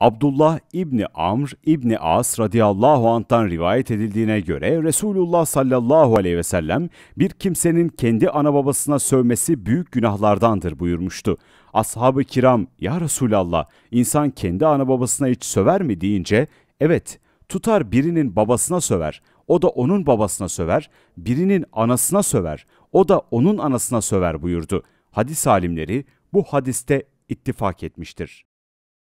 Abdullah İbni Amr İbni As radıyallahu anh'tan rivayet edildiğine göre Resulullah sallallahu aleyhi ve sellem bir kimsenin kendi ana babasına sövmesi büyük günahlardandır buyurmuştu. Ashab-ı kiram ya Resulallah insan kendi ana babasına hiç söver mi deyince evet tutar birinin babasına söver o da onun babasına söver birinin anasına söver o da onun anasına söver buyurdu. Hadis alimleri bu hadiste ittifak etmiştir.